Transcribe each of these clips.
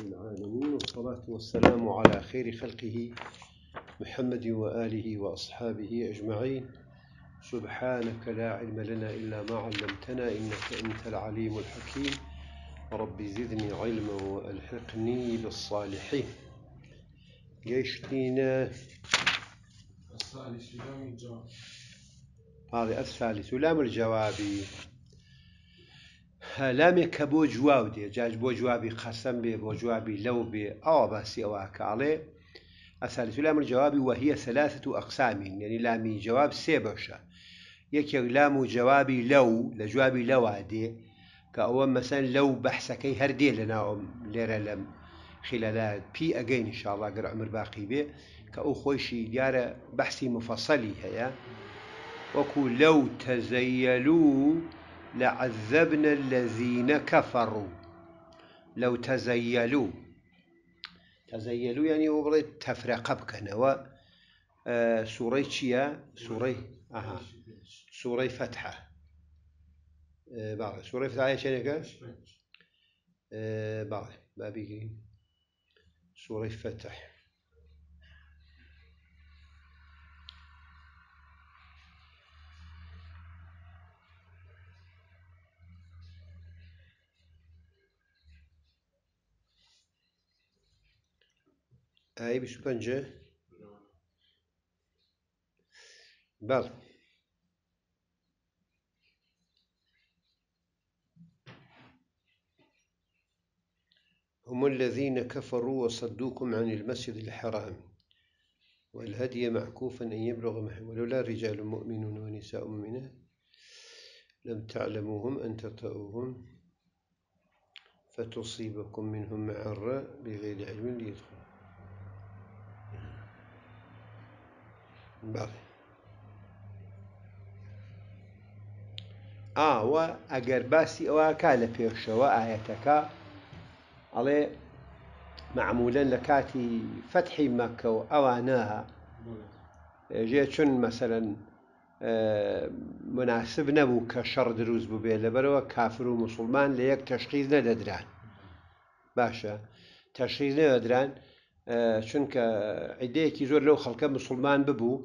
رب العالمين والصلاة والسلام على خير خلقه محمد وآله وأصحابه أجمعين سبحانك لا علم لنا إلا ما علمتنا إنك أنت العليم الحكيم رب زدني علما وألحقني بالصالحين جيشتينا الثالث لام الجواب هذا الثالث لام الجواب هەلامێک کە بۆ جواو دێ جاج بۆ جوابی قەسم بێ بۆ جوابی لەو بێ ئەوە باسیەوە کاڵێ ئەسالت لامر جوابی وهە سەلاست و ئەقسامین یعنی لامی جواب سێ بەشە یەکێک لام و جوابی لەو لە جوابی لەوە دێ کە ئەوە مەسەن لەو بەحسەکەی هەردێ لە ناوم لێرە لەم خلەلا پی ئەگەین شاڵا گەر عمر باقی بێ کە ئەو خۆشی دیارە بەحسی مفەسەلی هەیە وەکو لەو تەزەیەلو و لعذبنا الذين كفروا لو تزيلوا تزيلوا يعني وبري تفرقه بكنا آه، و سوري تشيا سوري اها سوري فتحه آه، بعد سوري فتحه آه، ايش هيك بعد ما بيجي سوري فتح اي بشبنجة بل هم الذين كفروا وصدوكم عن المسجد الحرام والهدي معكوفا أن يبلغ محمل ولا رجال مؤمنون ونساء مؤمنات لم تعلموهم أن تطؤوهم فتصيبكم منهم معرة بغير علم ليدخل ئاوە ئەگەر باسی ئەوە کا لە پێشەوە ئاەتەکە ئەڵێ معمولەن لە کاتی فەتحی مەکە و ئەوانە ژێ چون مەسەرەن مناسب نەبوو کە شەڕ دروست ببێ لەبەرەوە کافر و مسلمان لە یەک تەشخیز نەدەدران باشە تەشخیز نەدەدران آه، چونکە عیدەیەکی زور لو خەڵکە مسلمان ببوو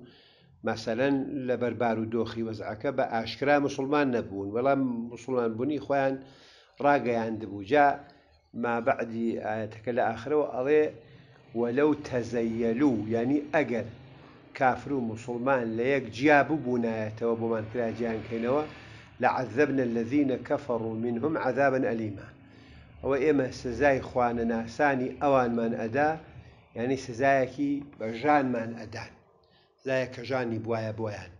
مەسەەن لە بەربار و دۆخی وەزعەکە بە ئاشکرا مسلمان نەبوون وەڵام مسلمان بوونی خۆیان ڕاگەیاند بوو جا ما بعدی ئاەتەکە لە ئاخرەوە ئەڵێ وەلەو تەزەیەلو ینی ئەگەر کافر و مسلمان لە یەک جیا ببوونایەتەوە بۆمان کراجیانکەینەوە لە عذبنە الذيە کەفەڕ و منهم عذابا أليما وإما سزاي سزای خوانە أوان من أداه یعنی سزایەکی بەژانمان ئەدان زایە کەژانی بواە بۆیان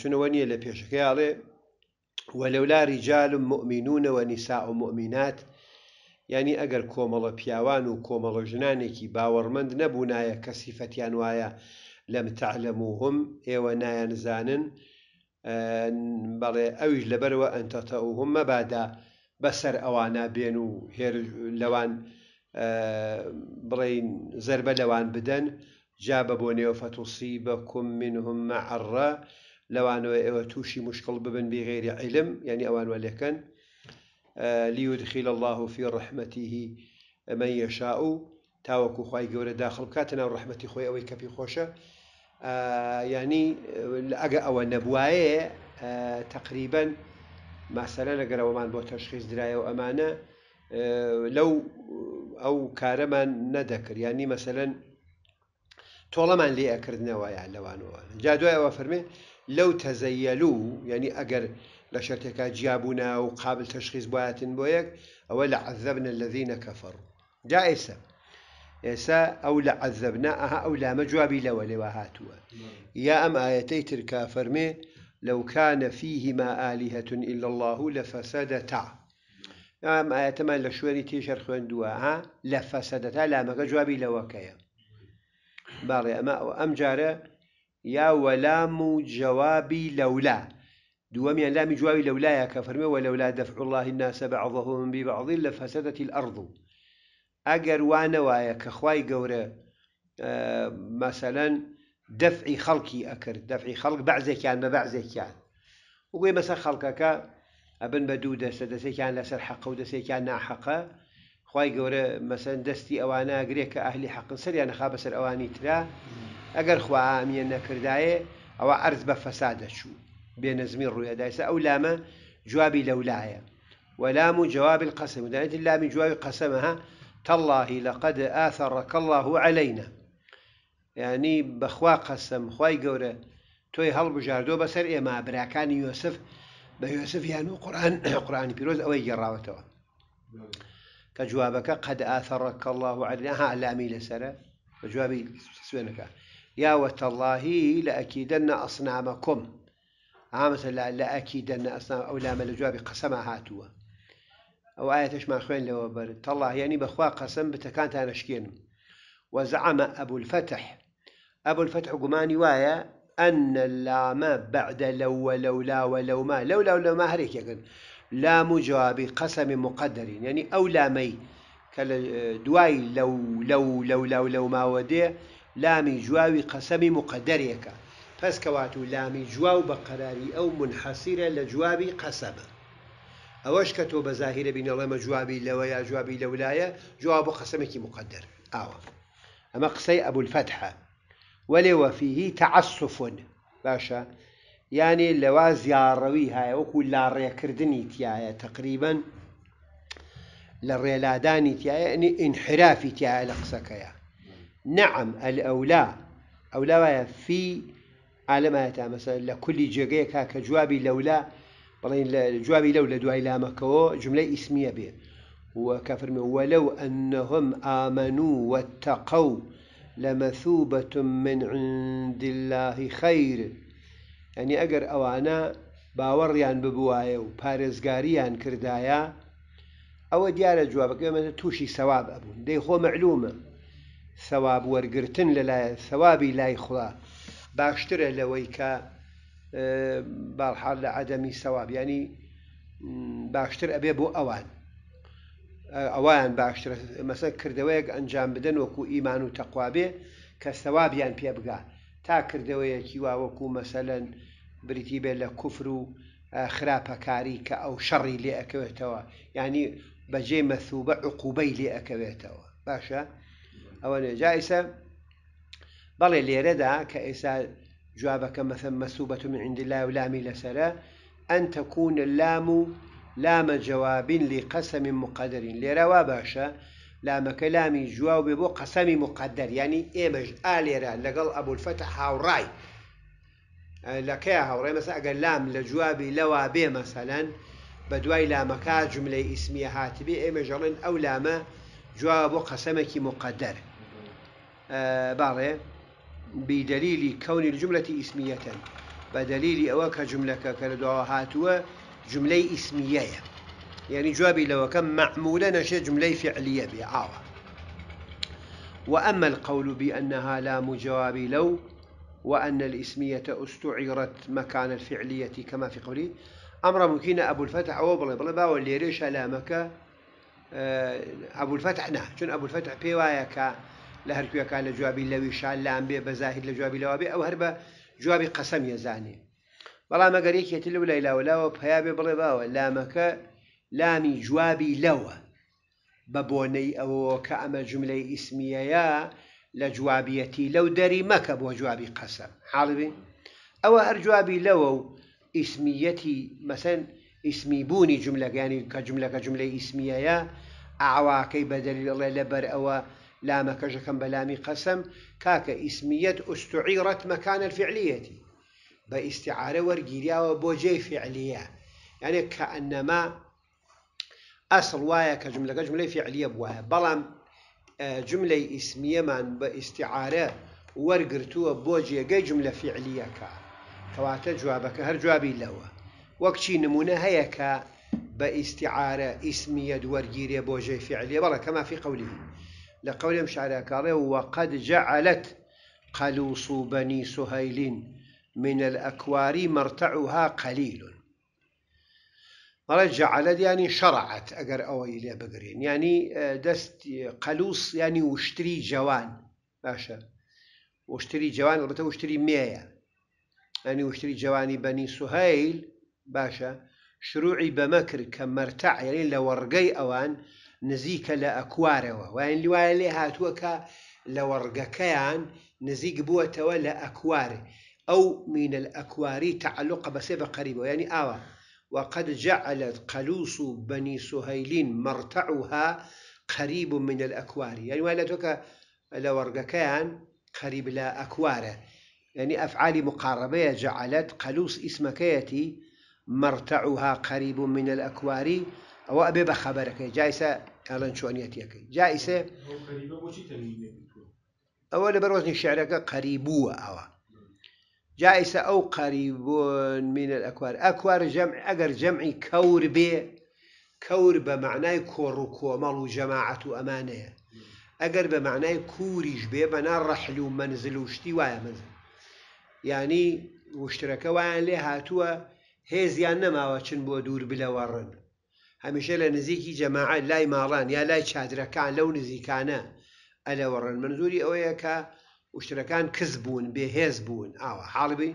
چونەوە نییە لە پێشەکەیاڵێ وەلەولا ریجال و مؤمینونە و نیسا و مؤمینات ینی ئەگەر کۆمەڵە پیاوان و کۆمەڵە ژنانێکی باوەڕمەند نەبوونایە کە سیفەتیان وایە لەم تعلم و هم ئێوە نایەنزانن بەڵێ ئەویش لەبەرەوە ئەتەتە و هم مەبادا بەسەر ئەوانە بێن و لەوان بڵین زربە لەوان بدەن جا بە بۆ نێوە فەتوسی بە کوم من هممە عڕە لەوانەوە ئێوە تووشی مشکل ببن بغێری عیلم ینی ئەوان وەلەکەن لیودخیل الله و فی ڕحمەتیهی ئەمە یەشا و تاوەکو خی گەورە داخل کاتە ناو ڕحمەتی خۆی ئەوەی کەپی خۆشە ینی ئەگە ئەوە نەبوایە تقریبن ماسەلە لەگەرەوەمان بۆ تەشخیز درایە و ئەمانە لو او كارما ندكر يعني مثلا تۆڵەمان ما لي لەوانەوە نوايا دوایەوە فەرمێ لەو تەزەیەلو ینی يعني ئەگەر لە شتێکا جیابوونا و قابل تەشخیز باتن بۆ یەک ئەوە لە عذبن الذيە کەفەڕ جا ئێستا ئێسا ئەو لە عذبنا ئەها ئەو مجوابي جوابی لەوە لێوە هاتووە یا ئەم ئاەتەی ترکا فەرمێ لەو کانە إلا الله لفسدتا ئەم ئاەتەمان لە شوێری تێژەر خوێندووە ها لە فەسەدەتا لامەکە جوابی لەوەکەیە باڵێ ئەمە ئەم جارە جوابي لولا و جەوابی لەولا دووەمیان لامی جوابی لەولایە کە فەرمیەوە لەولا دەفع الله الناس بعضهم ببعض لفسدت الأرض أجر وانا ئەگەر وانەوایە کە مثلا دفعي خلقي أكر دفعي خلق بعزك يعني ما بعزك يعني وگوێ بەسەر خلقك ئەبن بە دوو دەستە دەستێکیان لەسەر حەقە و دەستێکیان ناحەقە خی گەورە اوانا دەستی ئەوانە گرێکە ئەهلی حەقن سر نەخا يعني بەسەر ئەوانی ترا ئەگەر خوامیە او ئەوە ئەرز بە شو دەچوو بێ نزمی ڕوویەدایسە او لامە جوابی لەولایە ولام جواب القسم دانت اللام جواب قسمها تالله لقد آثرك الله علينا يعني بخوا قسم خواي قورة توي هەڵبژاردۆ بەسەر ئێمە براکانی يوسف بيوسفيان وقرآن قرآن بيروز أو يجراوته كجوابك قد آثرك الله عليها علامي لسرة وجوابي سوينك يا وتالله لأكيدن أصنامكم ها لا لأكيدن أصنام أو لا من جوابي قسمها هاتوا أو آية ما خوين لو برد تالله يعني بخوا قسم بتكانت أنا شكين وزعم أبو الفتح أبو الفتح قماني وايا أن اللام بعد لو ولو لا لو لا لولا ما هريك يقول لام جواب قسم مقدر يعني أو لامي كلا دواي لو لو لو لو لو ما ودي لامي جواب قسم مقدر يك فس كواتو لامي جواب بقراري أو منحصرة لجواب قسم أوش كتو بظاهرة بين الله ما جوابي لو يا جوابي يا جواب قسمك مقدر أو آه. أما قصي أبو الفتحة ولێوە فیهی تعسف باشا يعني لەوا زیارڕەوی هایە وكل لا ڕێکردنی تایە تقریبن لە ڕێلادانی تایەنی يعني ئینحرافی تایە لە قسەکەیە نەعم نعم ئەولا ئەولا وایە فی ئالەمایەتا مثلا لە کولی جێگەیەکە کە جوابی لەولا بڵین جوابی لەو لە دوای لامەکەەوە جملەی ئیسمیە بێ وەکەفرمە وەلەو ئەنەهم لەمەثوبەتم من عندلهی خەیر ئەنی ئەگەر ئەوانە باوەڕیان ببوایە و پارێزگاریان کردایە ئەوە دیارە جوابەکەمەدە تووشی سەواب ئەبوون دەی خۆ مەعلومە سەواب وەرگتن لەلایەن سەوابی لای خوا باشترە لەوەی کە باڵحال لە عدەمی سەواب ینی باشتر ئەبێ بۆ ئەوان ئەویان باشتر مەسە کردەوەیەک ئەنجام بدەن وەکو ئیمان و تەخوابێ کە سەوابیان پێ بگا تا کردەوەیەکی واوەکو مەسەلەن بریتی بێت لە کوفر و خراپەکاری کە ئەو شەڕی لێ ئەەکەوێتەوە ینی بەجێ مەثوبە عقوبەی لێ ئەەکەوێتەوە باشە ئەوە نێجایسە بەڵێ لێرەدا کە ئێستا جوابەکە مەثەن مەسوبەت من عندی لا ولامی لەسرە ئەن تەکوون لام و لام جواب لقسم مقدر لروا باشا لام كلامي جواب بو قسم مقدر يعني ايمج آليرا لقل ابو الفتح هاوراي آه، لكا هاوراي مثلا قال لام لجواب لوا بي مثلا بدوای لامەکە جملەی ئیسمیە هات ئێمە ژەڵێن ئەو لامە جواب بۆ مقدر باڵێ بیدەلیلی کەونی جملەتی بدليل بە دەلیلی ئەوە کە جملەکە کە جمله اسميه يعني جوابي لو كان معمولا نشا جمله فعليه بعاوة وأما القول بأنها لام جواب لو وأن الإسمية استعيرت مكان الفعلية كما في قوله أمر ممكن أبو الفتح أو بلا بلا واللي ريش لامك آه، أبو الفتح نه چون أبو الفتح بيوايك لهر كان لجوابي لو شال لام بي بزاهد لجوابي لوابي أو هربا جوابي قسم يزاني بەڵام ئەگەرێکێت لەو لای لاوەلاوە پیابێ بڵێ باوە لامەکە لامی جوابی لەوە بە بۆنەی ئەوەوە کە ئەمە جملەی ئیسمیەیە لە جوابیەتی لەو دەری مەکە بۆ جوابی قەسە حاڵبی ئەوە هەر جوابی لەوە و ئیسمیەتی مەسەن ئیسمی بوونی جملەگەانی کە جملەکە جملەی ئیسمیەیە ئاواکەی بەدەلیڵێ لەبەر ئەوە لامەکەژەکەم بەلامی قەسم کاکە ئیسمیەت ئوستعیڕەت مەکانە الفعلیەتی بە ئیسیعاە وەرگیریاوە بۆ جێی فعلیە اصل کە که جمله وایە کە جملەکە جمله فعلیە بواە بەڵام جملەی ورگرتو و بوجه گه جمله فعلیه که فعلیەکە جوابه که هر جوابی لوا وکچی نمونه نمونە که کە بە ئیسیعاە ئیسمیە وەرگیرێ بۆ ژێ فعلیە بەڵە فی قولی لقولهم قولم شارەکەڵێ وقد جعلت قلوص بني سهيلين من الأكوار مرتعها قليل مرة جعل يعني شرعت أجر أوي إلى بقرين يعني دست قلوص يعني واشتري جوان باشا واشتري جوان ربطة واشتري مية يعني واشتري جواني بني سهيل باشا شروعي بمكر كمرتع يعني لورقي أوان نزيك لأكواروا وين لوايا لي هاتوكا لورقكيان نزيك بوتوا لأكواره أو من الأكواري تعلق بسبب قريبة يعني آوى آه، وقد جعلت قلوس بني سهيلين مرتعها قريب من الأكواري يعني ولا توكا لورقة كان قريب لا أكواره يعني أفعال مقاربة جعلت قلوس اسم كيتي مرتعها قريب من الأكواري أو أبي بخبرك جائسة ألان شو أنيتيك جائسة أول بروزني شعرك قريبوة أوه جائسة أو قريبون من الأكوار أكوار جمع أجر جمعي كور بي كور بمعناي كور وكومل وجماعة أمانة أجر بمعناي كوريش بي بنا رحل ومنزل وشتي ويا منزل يعني وشتركة ويا لي هاتوا هێزیان نەماوە چن بۆ دوور بلەوەڕن هەمیشە لە نزیکی جەماعات لای ماڵان یا لای چادرەکان لەو نزیکانە ئەلەوەڕن منزوری ئەوەیە کە وشركان كذبون بهزبون أو آه، حالبي ئاوە حاڵبی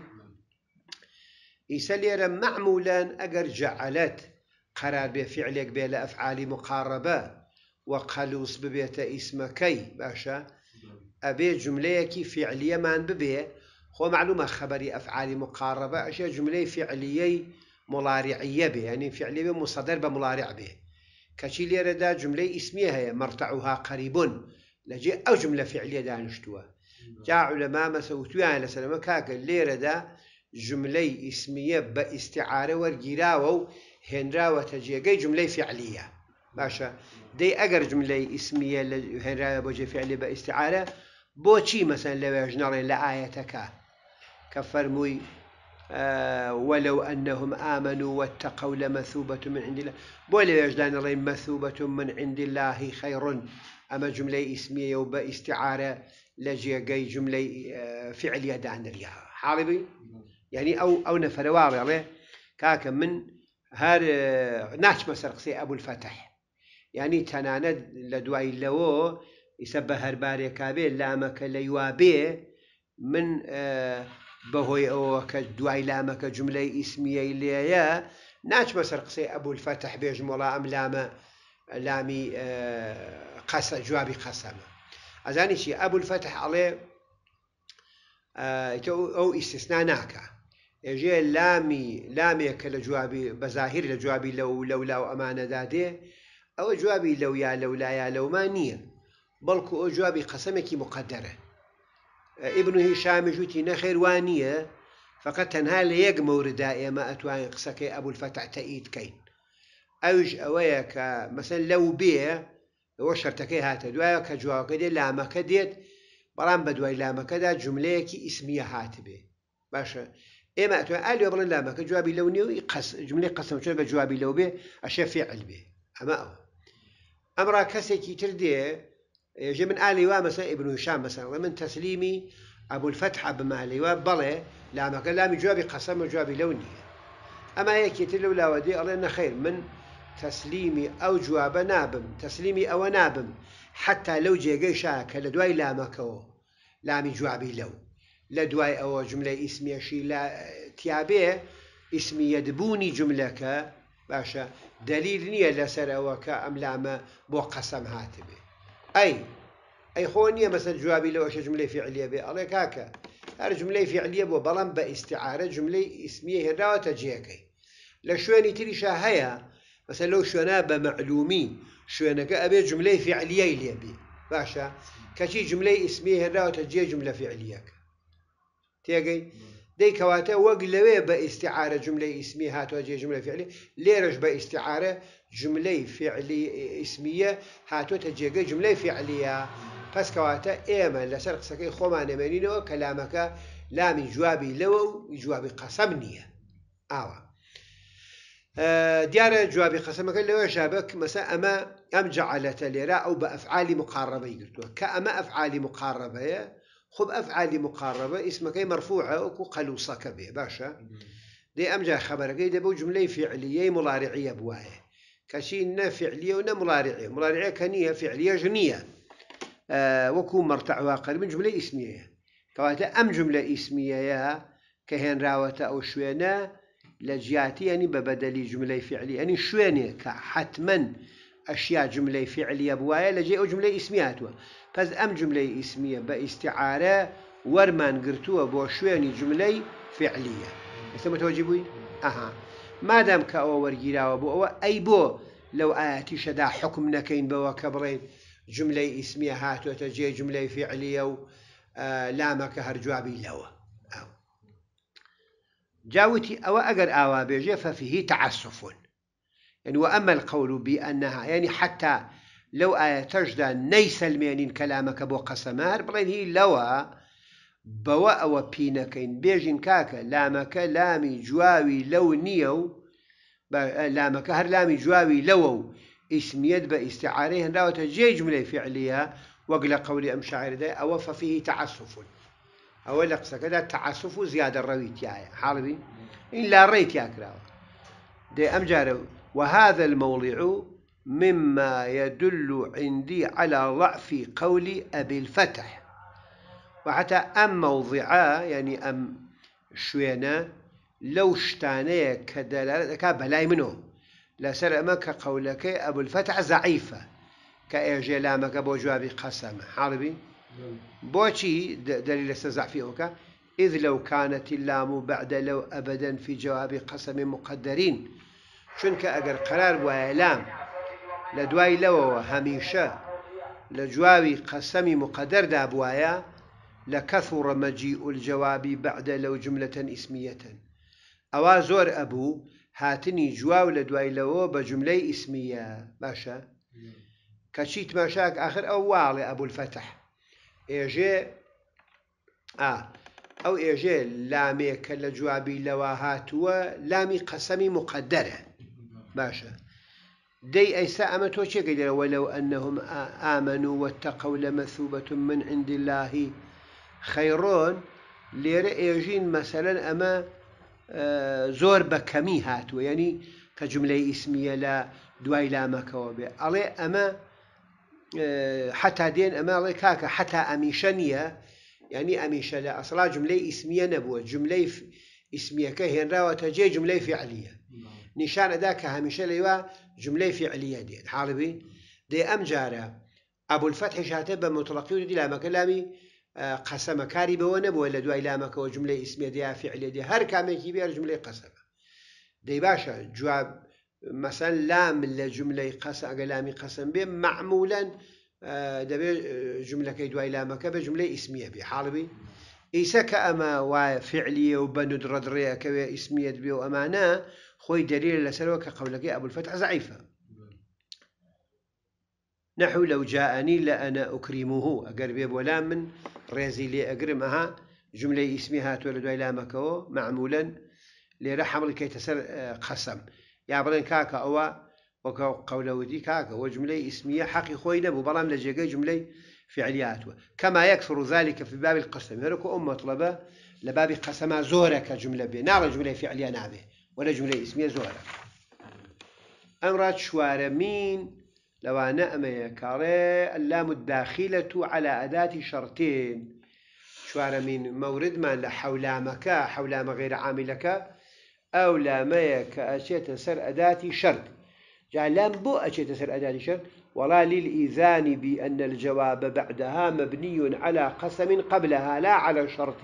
ئیسە لێرە مەعمولەن ئەگەر جەعلەت قەرار بێ فعلێک بێ لە ئەفعالی مقارڕبە و قەلووس ببێتە ئیسمەکەی باشە ئەبێ جملەیەکی فعلیەمان ببێ خۆ معلومە خەبەری ئەفعالی مقارڕبە ئەشێ جملەی فعلیەی مڵارعە بێ يعني مصدر بملارع به بێ کەچی جملة اسمية هي مرتعها قريب لجي أو جملة فعلية دانشتوها جاء علماء مەسەوتویان يعني لەسەرمە کاکە لێرەدا كاك الليرة دا جملة اسمية و هێنراوەتە جێگەی جملەی جملة فعلية باشا دي أجر جملة اسمية هێنراوە بوجه جێفعلی باستعارة بوشي مثلا لو لەوێژ لآيتك لە ئاەتەکە آه، ولو أنهم آمنوا واتقوا لمثوبة من عند الله بولي يجدان الله مثوبة من عند الله خير أما جملة اسمية وباستعارة جاي جملة آه، فعلية عن رياها حاربي يعني أو أو نفر يعني كاك من هار آه، ناش مسرق سي أبو الفتح يعني تناند لدواء اللو يسبه هر باري كابي مك ليوابي من آه، بهوي أو لا مك جملة اسمية يا ناش مسرق سي أبو الفتح بيجملا أم لامة لامي قص جوابي قسمه ئەزانی چی ئەبول فتح ئەڵێ ئەو ئیسیسنا ناکە ئێژێ لامی لامێک کە لە جوابی بەظاهر لە جوابی لەو لەو لاو ئەمانەدا دێ ئەوە جوابی لەو یا لەولایە لەومان نییە بەڵکو ئەو جوابی قەسەمێکی مقدرە ئیبن و هیشامی جوتی نەخێوان نییە فقط تەنها لە یەک مەوردا ئێمە ئەتوانین قسەکەی ئەبول فتح تەئید بکەین ئەوش ئەوەیە کە مەسەن لەو بێ ئەوە شەرتەکەی هاتە دوایە کە جواکە دێت لامەکە دێت بەڵام بە دوای لامەکەدا جملەیەکی ئیسمیە هاتبێ باشە ئێمە ئەتوە ئالێ بڵن لامەکە جوابی لەو نیێ جملەی قسم چۆر بە جوابی لەو بێ ئەشە فێعل بێ ئەمە ئەوە ئەمڕا کەسێکی تر دێ ژە من ئالی وا مەسە ئبنوشان مەسەڵە من تەسلیمی ئەبولفتح بمالیوە بەڵێ لامەکە لامی جوابی قەسەمە جوابی لەو نییە ئەما یەکێتر لەو لاوەدی ئەڵێ نەخیر من تەسلیمی ئەو جوابە نابم تەسلیمی ئەوە نابم حتا لەو جێگەی شا کە لە دوای لامەکەەوە لامی جوابی لەو لە دوای ئەوە جملەی ئیسمیەشی لە تیاابێ ئیسمیەدبوونی جملەکە باشە دلیل نییە لەسەرەوە کە ئەم لامە بۆ قەسەم هاتبێ ئەی ئەی خۆ نییە مەسەر جوابی لەوەشە جملەی فعلیە بێ ئەڵێ کاکە هەر جملەی فعلیە بۆ بەڵام بە ئیسعاە جملەی ئیسمیە هێراوەتە جێەکەی لە شوێنی تریشە هەیە مثلا لو شونا بمعلومين شوێنەکە ئەبێ جملەی فعلیەی لێبی باشە کەچی جملەی ئیسمی هێراوتە جێ جملە فعلیەکە تێگەی دەیکەواتە وەک لەوێ بە ئیسیعاە جملەی ئیسمی هاتووە جێ جملە فعلی باستعاره جمله ئیسیعاە اسميه فعلی ئیسمیە جمله فعليه بس كواتا ايما لا سرق قسەکەی خوما کەلامەکە لامی لا من جوابي جوابی جوابي قسمني آه. آه، ديار جوابي قسم قال له شابك مساء أما أم جعلت ليرا أو بأفعال مقربة يقولوا كأما أفعال مقربة خب أفعال مقربة اسمك أي مرفوعة أو قلو صكبي باشا دي أم جاء خبرك إذا بو جملة فعلية ملارعية بواه كشي نا فعلية ونا ملارعية ملارعية كنية فعلية جنية آه وكو مرتع واقل من جملة اسمية كواتا أم جملة اسمية يا كهين راوتا أو شوية لە جیاتی ئەنی بە بەدەلی جملەی فعلی ئەنی شوێنێ کە حتمما ئەشیا جملەی فعلیە بواە لە جێ ئەو جملەی ئیسمیاتوە پس ئەم جملەی ئیسمیە بە ئیسیعاە وەرمان گرتووە بۆ شوێنی جملەی فعلیە ئێستا مەتۆجی بووین ئەها مادام کە ئەوە وەرگیراوە بۆ ئەوە ئەی بۆ لەو ئاەتی شەدا حکم نەکەین بەوە کە بڕێن جملەی ئیسمیە هاتوۆتە جێ جملەی فعلیە و لامەکە هەرجوابی لەوە جاوتي أو أجر أوا بيجي ففيه تعسف يعني وأما القول بأنها يعني حتى لو آية تجد نيس الميانين كلامك بو قسمار بلين هي لوا بوا أو بينكين بيجين كاكا لامك لامي جواوي لو نيو لامك هر لامي جواوي لو اسميت باستعاره راوت جي جملة فعلية وقل قولي أم شاعر ده أو ففيه تعسف ئەوە لە قسەکەدا تعسوف و زیادە حالبي إن إلا ريت ياكراوة دي أمجاره وهذا الموضع مما يدل عندي على ضعف قول أبي الفتح وحتى أم موضعا يعني أم شوينا لو اشتانيه كدلالتك بلاي منه لسر أما كقولك أبو الفتح ضعيفة أبو جواب قسم حالبي بۆچی دلیل سزعفی ئەوکە إذ لو كانت اللام بعد لو أبدا في جواب قسم مقدرين چونك أجر قرار وإعلام لدواي لو هميشة لجواب قسم مقدر دابوايا لكثر مجيء الجواب بعد لو جملة اسمية أو زور أبو هاتني جواو لدواي لو بجملة اسمية باشا كشيت ماشاك آخر أو واعلي أبو الفتح ئێژێ ئەو ئێژێ لامێکە لە جوابی لەوە هاتووە لامی قەسەمی مقدەرە باشە دەی ئەیسا ئەمە تۆ چێگەیرەوە لەو ئەنەهم ئامن و وەتەقەو لە مەسووبەتون من عندیلهی خەیڕۆن لێرە ئێژین مەسەلەن ئەمە زۆر بە کەمی هاتووە یعنی کە جملەی ئیسمیە لە دوای لامەکەەوە بێ ئەڵێ ئەمە آه، حتى دين أمالي كاكا حتى أميشانية يعني أميشة لا أصلا جملة اسمية نبوة جملة اسمية كهين يعني راوة تجي جملة فعلية نعم. نشان أداك هميشة ليوا جملة فعلية دي حالبي دي أمجارة أبو الفتح شاتب مطلقي ودي آه، لا مكلامي قسم كاربه ونبوة نبوه لدواي لامك وجملة اسمية دي فعلية دي هر كامي كبير جملة قسمة دي باشا جواب مثلا لام لە جملة قسم ئەگە لامی قەسم بێ معمولەن آه، دەبێت آه، جملەکەی دوای لامەکە بە جملەی ئیسمیە بێ حاڵبی ئیسە کە ئەمە وایە فعلیە و بە نودڕدڕێەکەوێ ئیسمیت بێ و ئەمانە خۆی دەرێ لەسەرەوە کە نحو لو جاءني لأنا أكرمه أقرب ولا من ريزي لي أقرمها جملة اسمها تولد إلى معمولا لرحم لكي تسر آه، قسم يعبرن كاكا أو وكو قولودي كاكا وجملة اسمية حقي خوينا ببرام لجيجي جملة فعليات كما يكثر ذلك في باب القسم هركو أم مطلبة لباب قسمة زورك جملة بي نار جملة فعلية نابه ولا جملة اسمية زورك أمرات مين لو أنا أما يكاري اللام الداخلة على أداة شرطين مين مورد ما لحولامك حولام غير عاملك او لامەیە کە ئەچێتە سر أداتي شرط جعل يعني لام سر اداتي شرط ئەداتی شەرد ولا للإذان بأن الجواب بعدها مبني على قسم قبلها لا على شرط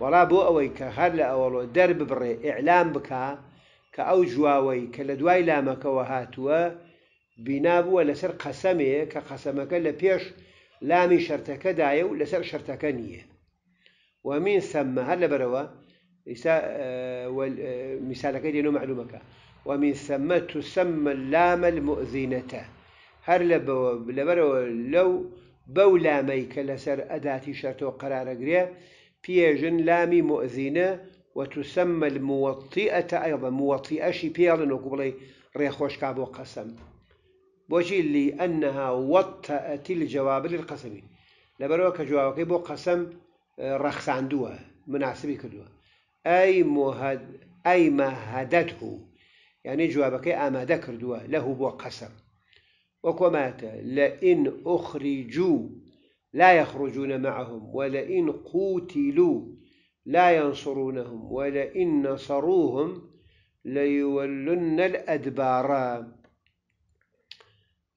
ولا بو اويك هل اول درب بري إعلام بكا كأو جواوي كالدواي لامك وهاتوا بنابو سر قسمي كقسمك لبيش لامي شرطك دايو لسر شرطك نية ومن ثم هل بروا مثالەکەی دێن و معلومەکە ومن ثمە تسممە اللامە المؤزینەتە هەر لە لەبەرەوە لەو بەو لامەی کە لەسەر ئەداتی شەرتەوە قرارەگرێ پێژن لامی مؤزینە وتسممە الموەتیئەتە ئەیڵە موەتی ئەشی پێڵن وەکو بڵێ ڕێخۆشکا بۆ قەسم بۆچی لی ئەنها وەتەئەتی الجواب للقسم لبروك کە جوابەکەی بۆ قەسم ڕەخساندووە آه، مناسبي کردووە أي مهد أي مهدته يعني جوابك ذكر دوا له بو قسم وكمات لئن أخرجوا لا يخرجون معهم ولئن قوتلوا لا ينصرونهم ولئن نصروهم ليولن الأدبار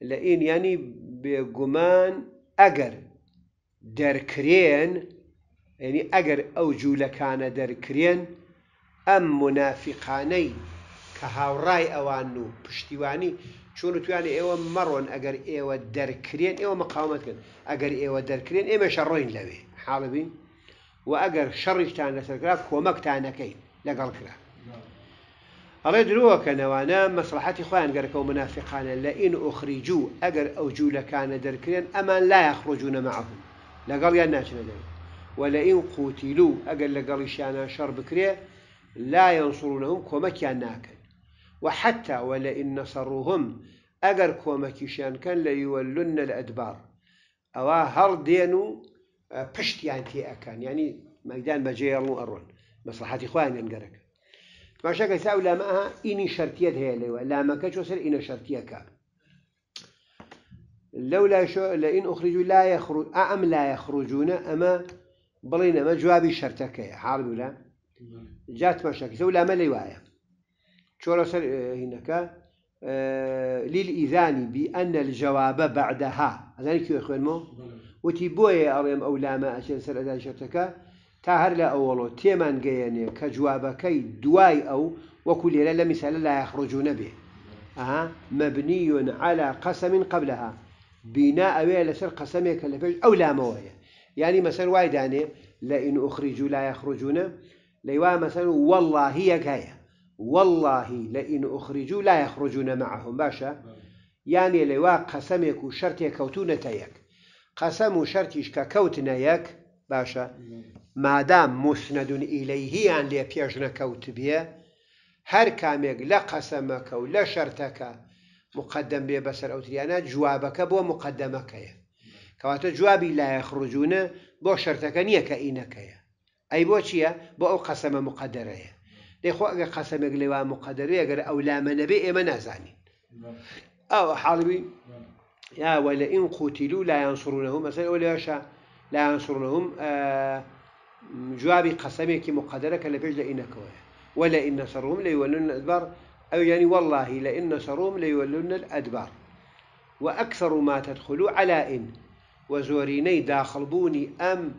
لئن يعني بجمان أجر دركرين ینی ئەگەر ئەو جوولەکانە دەرکرێن ئەم منافقانەی کە هاوڕای ئەوان و پشتیوانی چون توانێ ئێوە مەڕۆن ئەگەر ئێوە دەرکرێن ئێوە مەقاومەتکن ئەگەر ئێوە دەرکرێن ئێمەشە ڕۆین لەوێ حاڵبین و ئەگەر شەڕیشتان لەسەرکرا کۆمەکتانەکەی لەگەڵ کرا ئەڵێ درۆکەنەوانە مەسلحەتی خۆیان گەرکە و منافقانە لە ئین ئۆخریجوو ئەگەر ئەو جوولەکانە دەرکرێن ئەمان لایە خڕۆجوونە معبوو لەگەڵ یان ناچنە دەوێت ولئن قوتلوا أقل لقريشانا شرب كريه لا ينصرونهم يا ناكن وحتى ولئن نصروهم كومك يشان كان ليولن الأدبار أو هر دينو آه، يعني تي أكان يعني ميدان بجيرنو مؤرون مصلحات إخوان ينقرك ما شاك لا معها إني شرطية هي لا ما كانش وصل إني كا لولا شو لئن أخرجوا لا يخرج أم لا يخرجون أما ما جوابي شرتك يا حارب ولا جات مەشەکە ولا ما وایە شو سەر آه، هناك آه، للإذان بأن الجواب بعدها أذاني كيو يخوان مو وتي أريم أو لا ما أشياء سر أذان شرتك تاهر لا أولو تيمان كجواب كي دواي أو وكل يلا مثال لا يخرجون به أها مبني على قسم قبلها بناء ويا لسر قسمك لفج أو لا موية يعني مثلا واي داني يعني لئن أخرجوا لا يخرجون ليوا مثلا والله هي كاية والله لئن أخرجوا لا يخرجون معهم باشا يعني ليوا قسمك وشرط كوتون تيك قسم وشرطيش ككوتن يك باشا ما دام مسند إليه يعني لي بيجنا بيه هر كاميك لا قسمك ولا شرطك مقدم بيه بسر أوتريانا جوابك بو مقدمك يعني کەواتە جوابی لایە خڕجوونە بۆ شەرتەکە نییە کە ئینەکەیە ئەی بۆ چییە بۆ ئەو قەسەمە مقدرەیە دەیخوا ئەگە قەسەمێک لێوا أو ئەگەر ئەو لامەنەبێ ئێمە نازانین ئەو حاڵبی ولا لە قتلوا لا ينصرونهم مثلا مەسەر ئەو لا ينصرونهم جوابي جوابی قەسەمێکی مقدرە کە لە پێش لە ولا إن نصرهم ليولون الأدبار أو يعني والله لئن نصرهم ليولون الأدبار وأكثر ما تدخلوا على إن وزوريني داخل بوني أم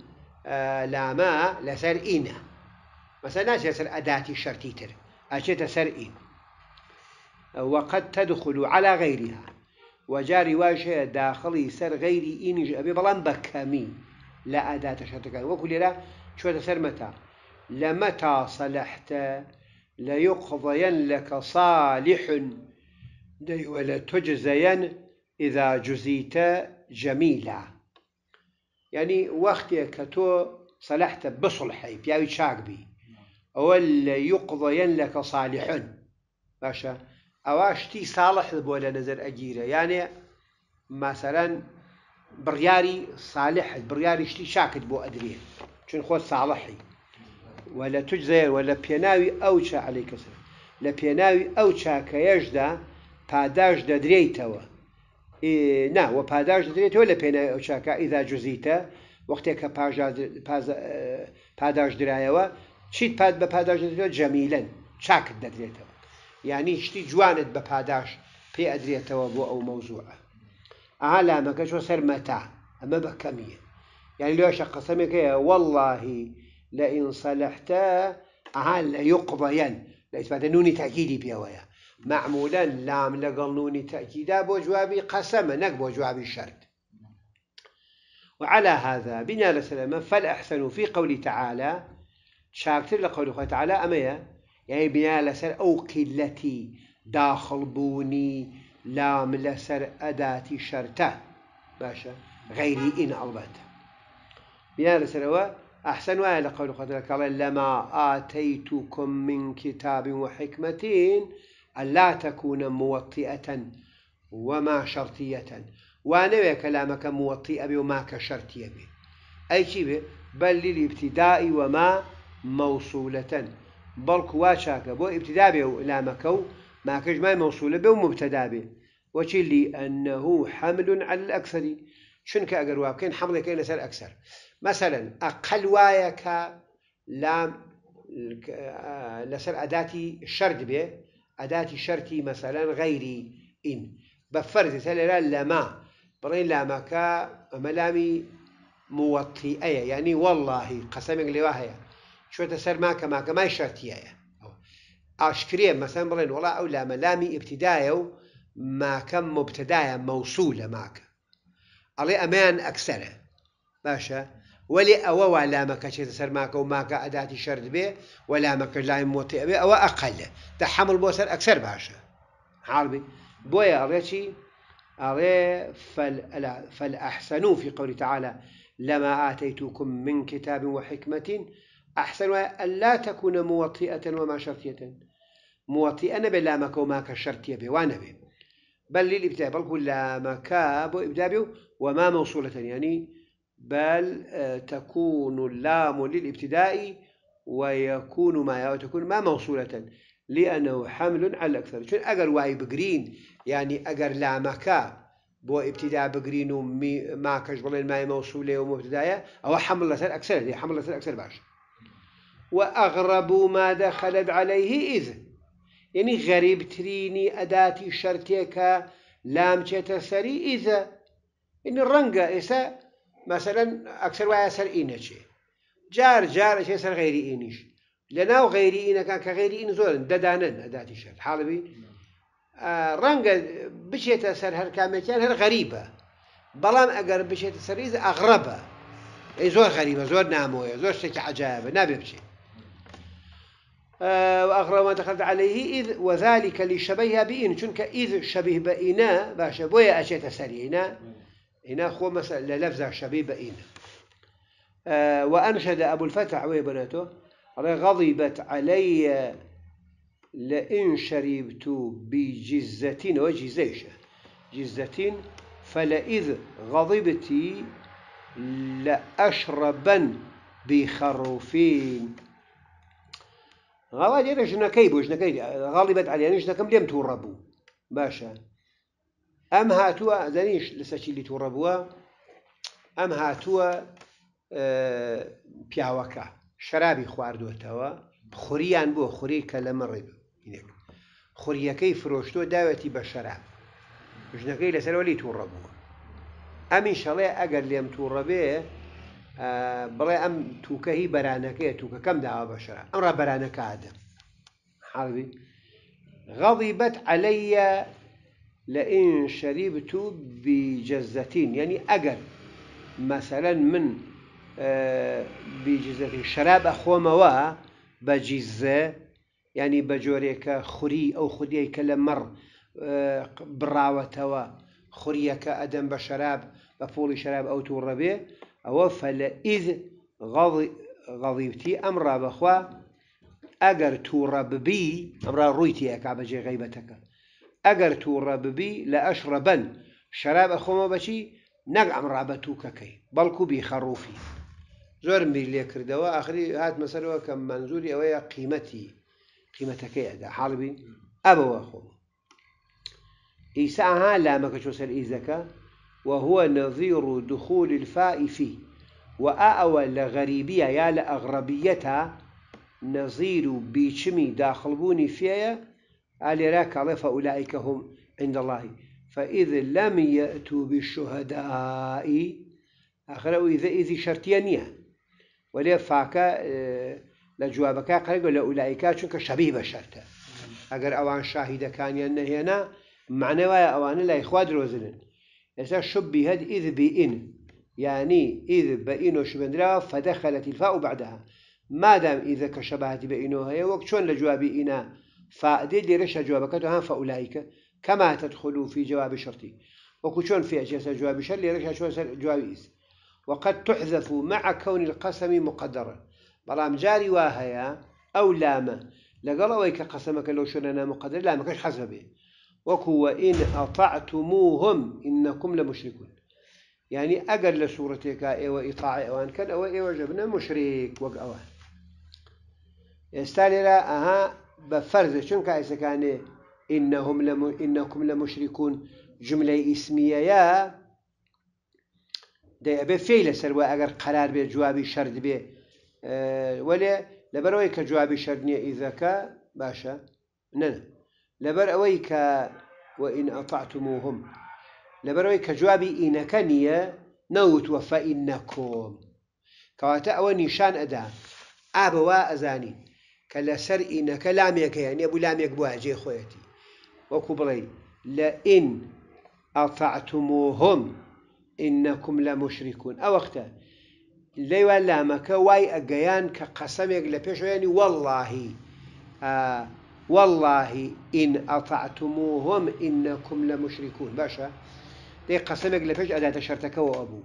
آه، لاما لسر ئینە مثلا ناچێت سەر أداتي شرطي تر ئەچێتە سر ئین وقد تدخل على غيرها وجاري واشي داخلي سر غيري إنج أبي بلان بكامي لا أداة شرطك وكل لا شو سر متى لمتى صلحت ليقضين لك صالح دي ولا تجزين إذا جزيت جميلا يعني وقت كتو صلحت بصلحي في أي شاقبي أو اللي يقضي لك صالح باشا أواش تي صالح بولا نزل أجيرة يعني مثلا برياري صالح برياري شتي شاكت بو أدري شن خو صالحي ولا تجزي ولا بيناوي أو عليك سلام لبيناوي أو شا كيجدا تاداش دريتوا ناوە پاداش درێتەوە لە پێێنە ئەو چاکە ئیدا جزیتە وەختێک کە پاداش درایەوە چیت پات بە پاداش درێت جەمیلەن چاکت دەدرێتەوە یعنی شتی جوانت بە پاداش پێ ئەدرێتەوە بۆ ئەو مەوزوعە ئا لامەکە چۆ سەرمەتا ئەمە بەکەمیە يعني لو قسمك والله لئن صلحت أهل يقضين لإثبات نوني تأكيدي بيويا معمولا لام لقل تأكيدا بو جوابي قسمة نك بو جوابي شرط وعلى هذا بنا لسلم فالأحسن في قوله تعالى شاكتر لقول الله تعالى أمية يعني بنا لسر أو قلتي داخل بوني لام لسر أداتي شرطة باشا غيري إن ألبت بنا لسر أحسن وعلى لقول الله تعالى لما آتيتكم من كتاب وحكمة ألا تكون موطئة وما شرطية وأنا كلامك موطئ بما وما كشرطية به أي شيء به بل للابتداء وما موصولة بل كواشاك بو ابتداء لا مكو ما كجمع موصولة به ومبتدا به وشلي أنه حمل على الأكثر شنك أقروا بكين حمل كين أسر أكثر مثلا أقل وايك لام لسر أداتي شرد به أداة شرطي مثلا غيري إن بفرد لا لما برين لما كا ملامي موطئية يعني والله قسمك لواهية شو تسر ماك ماك ما شرطية أشكري مثلا برين والله أو لا ملامي ابتداية ما كم مبتداية موصولة ماك علي أمان أكسره باشا ولي أو وا لامەکەچێتە سەر ماکە و أداة شرد به ولا و لامەکە لای مۆتیبێ ئەوە ئەقلە تا حمل بۆ سەر ئەکسەر باشە حڵبی بۆیە ئەڵێکی ئەڵێ فەلئەحسن في قوله تعالى لما آتيتكم من كتاب وحكمة أحسن ألا تكون موطئة وما شرطية موطئة بلا مكو شرطيه الشرطية بوانا بي بل للابتداء بل كل مكا بو وما موصولة يعني بل آه، تكون اللام للابتداء ويكون ما وتكون ما موصولة لأنه حمل على الأكثر شون أجر واي بجرين يعني أجر مكا بو ابتداء بجرين ومي ما كش بلين ما موصولة ومبتداية أو حملة أكثر هي يعني حملة أكثر باش وأغرب ما دخلت عليه إذ يعني غريب تريني أداتي شرتيك لام تسري إذا يعني الرنقة إسا مثلا أكثر وعي سر إينة جار جار شي سر غير إينيش لنا وغير إينة كان كغير اين زول ددانن أداتي شر حالبي آه رنجة بشيت سر هر كان هر غريبة بلام اگر بشيت سر إذا أغربة أي زور غريبة زور ناموية زور شي عجابة نابي بشي آه وأغرب ما دخلت عليه إذ وذلك لشبيه بإن شنك إذ شبيه بإنا باشا بويا أشيت سرينا هنا خو مثلا لفظ شبيبة هنا آه، وأنشد أبو الفتح بناته غضبت علي لئن شربت بجزة وجزيشة جزة فلئذ غضبت لأشربن بخروفين يعني غضبت جنكي بو جنكي غالبت علي يعني جنكم لم توربو باشا ئەم هاتووە زەنیش لەسەرچی لی تووڕە بووە ئەم هاتووە پیاوەکە شەرابی خواردوەتەوە خوریان بۆ خوری کە لە مەڕێب خوریەکەی فرۆشتۆ داوەتی بە شەراب ژنەکەی لەسەرەوە لی تووڕە بووە ئەمی شەڵێ ئەگەر لێم تووڕە بێ بڵێ ئەم تووکەهی بەرانەکەی تووکەکەم داوا بەشرا ئەمڕ بەرانەکە ئادەم حڵوی غەڵی بەت عەلەیە لئن شربت بجزتين يعني أجر مثلا من بجزتين شراب أخوة موا بجزة يعني بجوريك خري أو خريك لمر براوتوا خريك أدم بشراب بفول شراب أو توربي أو فلئذ غضي غضيبتي أمر بخوا ئەگەر تووڕە ببی ئەمرا ڕوویتیەکە بەجێ غیبەتەکە اگر تو ئەگەر تووڕە ببی لە ئەشرە بن شەراب ئەخۆمە بەچی نەک ئەم ڕابەتووکەکەی بەڵکو بیخەڕوفی زۆر میر لێ کردەوە ئەخری هاتمە سەرەوە کە منزوری ئەوەیە قیمەتی قیمەتەکەی ئەدا حڵبی ئەبەوە خۆ ئیساها لامەکە چۆ سەر ئیزەکە وهو نظير دخول الفاء فيه وأأوى لغريبية يا لأغربيتها نظير بيشمي داخل بوني فيها قال يراك على فأولئك هم عند الله فإذا لم يأتوا بالشهداء آخر إذا إذا شرطيانية ولا فاكا آه، لجوابك يقول لأولئك شنك شبيه بشرته أجر أوان شاهد كان ينهينا معنى أوان لا إخواد روزلن إذا شبه إذ بإن يعني إذ بإن وشبندرا فدخلت الفاء بعدها ما دام إذا كشبهت بإنه هي وقت شون لجواب إنا فدي رشا جوابك هان فأولئك كما تدخلوا في جواب شرطي وكشون في أجلس جواب شر رشا شو جواب إيس وقد تحذف مع كون القسم مقدرا بلام جاري واهيا أو لاما لقال ويك قسمك لو شننا مقدر لا ما كاش حسب به وكو إن أطعتموهم إنكم لمشركون يعني أقل لسورتك إيوة إطاع أوان إيه، كان اي وجبنا مشرك وقوان استالي لا أها بفرز چونك ايسكاني انهم لم انكم لمشركون جمله اسميه يا دەیبێ فیل سەروە ئەگەر قەرار بێ جوابی شەرد به اه، ولا لبروي کە جوابی شەرنیە ئیزەکە باشە نەن لەبەر ئەوەی کە وئین ئەتعتموهم لەبەرەوەی کە جوابی ئینەکە نییە نەوتوە فەئین نەکۆم کەواتە ئەوە نیشان ئەدا ئابەوە ئەزانی كلا سر إن يعني أبو لامك بواجي خويتي وكبري لئن أطعتموهم إنكم لمشركون أو أختا لي لامك مك واي أجيان كقسمك لبيش يعني والله والله إن أطعتموهم إنكم لمشركون باشا دي قسمك لبيش أداة شرتك وأبو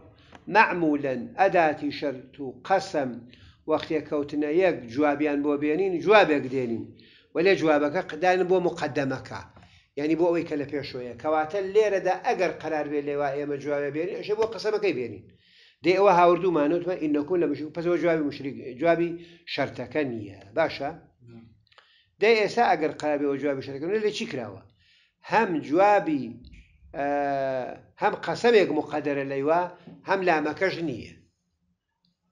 معمولا أداة شرت قسم وەختێک کەوتنە یەک جوابیان بۆ بێنین جوابێک دێنین وە لێ جوابەکە قدان بۆ مقدمەکە یعنی بۆ ئەوەی کە لە پێشۆیە کەواتە لێرەدا ئەگەر قرار بێ لێوا ئێمە جوابە بێنین ئەش بۆ قسەمەکەی بێنین دێ ئەوە هاوردوومانوتمە ئینەکو لە مش پەسەوە جوابی مشریک جوابی شەرتەکە نییە باشە دەی ئێستا ئەگەر قرابی ئەو جوابی شەکردن لە چی کراوە هەم جوابی هەم قەسەمێک مقدرە لەیوا هەم لامەکەش نییە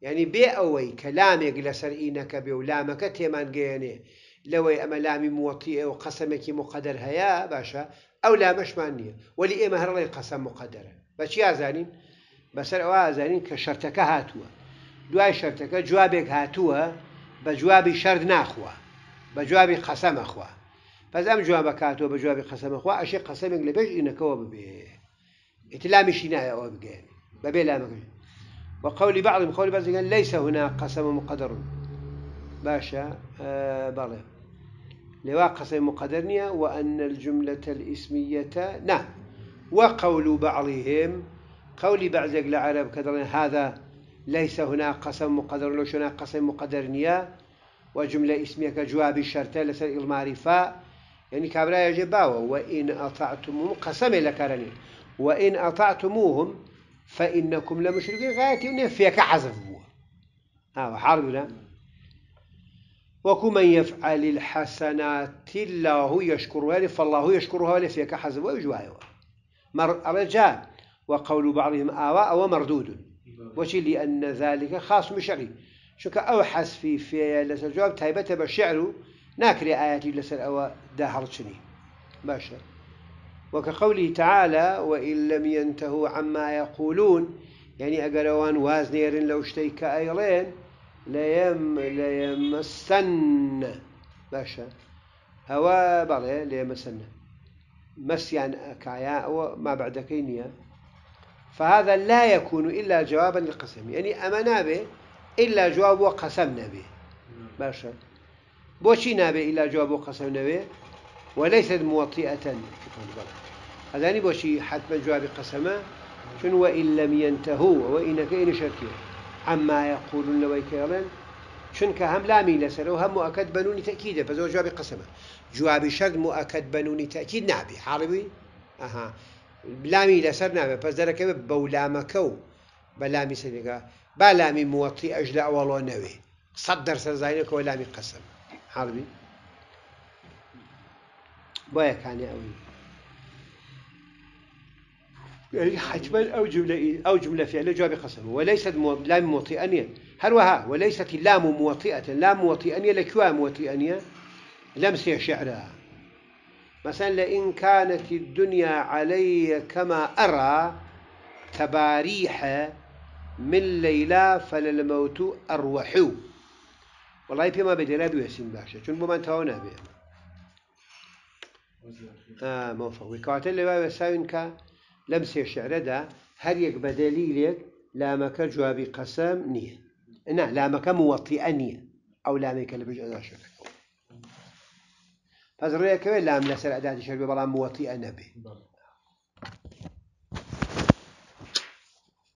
یعنی بێ ئەوەی کەلامێک لەسەر ئینەکە بێ و لامەکە تێمان گەیەنێ لەوەی ئەمە لامی موەتی ئێوە قەسەمێکی مقدر هەیە باشە ئەو لامەشمان نییە وەلی ئێمە هەڕڵی قەسە مقدرە بەچی ئازانین بەسەر ئەوە ئازانین کە شەرتەکە هاتووە دوای شەرتەکە جوابێک هاتووە بە جوابی شەرد ناخوە بە جوابی قەسەمەخوا پس ئەم جواب کاتەوە بە جوابی قەسەمەخوا ئەشی قەسەمێک لە بێژ ئینەکەەوە ببێ ئیتلامیشی نایە ئەوە بگەێن بەبێ لامەکەن وقول بعضهم قول بعضهم قال ليس هناك قسم مقدر باشا آه بالغ لواء قسم مقدرنية وأن الجملة الإسمية نعم وقول بعضهم قول بعض العرب هذا ليس هناك قسم مقدر لو هناك قسم مقدرنية وجملة اسمية كجواب الشرطة لسر المعرفة يعني كابرا يجب وإن أطعتموهم قسم لكرني وإن أطعتموهم فإنكم لمشركين غايتي ونفيك حذف بوا ها وحاربنا من يفعل الحسنات الله يشكرها فالله يشكرها لفيك حذف ويجوايوا مر رجاء وقول بعضهم آواء ومردود وشي لأن ذلك خاص بشعري شك أوحس في في لس الجواب تايبته بالشعر ناكري آياتي لسر أو دهرتشني باشا وكقوله تعالى وإن لم ينتهوا عما يقولون يعني أقلوان وازنير لو اشتيك أيرين ليم ليمسن باشا هوا بغي ليمسن مس يعني كعياء وما بعد كينيا فهذا لا يكون إلا جوابا للقسم يعني أمنا به إلا جواب وقسمنا به باشا بوشي نابه إلا جواب وقسمنا به وليست موطئة هذاني باشي حتما جواب قسمه شن وإن لم ينتهوا وإنك إن شركه عما يقولون ويكيرن شن كهم لامي لسر وهم مؤكد بنوني تأكيده فزو جواب قسمه جواب شرط مؤكد بنوني تأكيد نعبي حاربي أها لامی لەسەر نابێ پس دەرەکەوێ بەو لامەکە و بە موطي سەرێکە با نوي صدر ئەژدا ئەوڵۆ نەوێ سەد دەرسەرزانینەکەەوە لامی قەسم حڵبی بۆیەکانی ئەوی يعني حتما أو جملة إيه، أو جملة فعل جواب قسم وليست لام موطئا هل هروها وليست اللام موطئة لام موطئا لكوا موطئانية لمسي شعرها مثلا لئن كانت الدنيا علي كما أرى تباريح من ليلى فللموت أروح والله فيما بدلا ياسين باشا شنو ما تاونا بيه آه موفق وكاتل لبا بساوين كا لەم سێ شعرەدا هەریەک بە دەلیلێک لامەکە جوابی قەسەم نییە نه لامەکە موەطیە نییە ئەو لامێکە لە بژ ئەداشەکە پس لا لام لەسەر ئەدادی شەر بەڵام موطئ نبي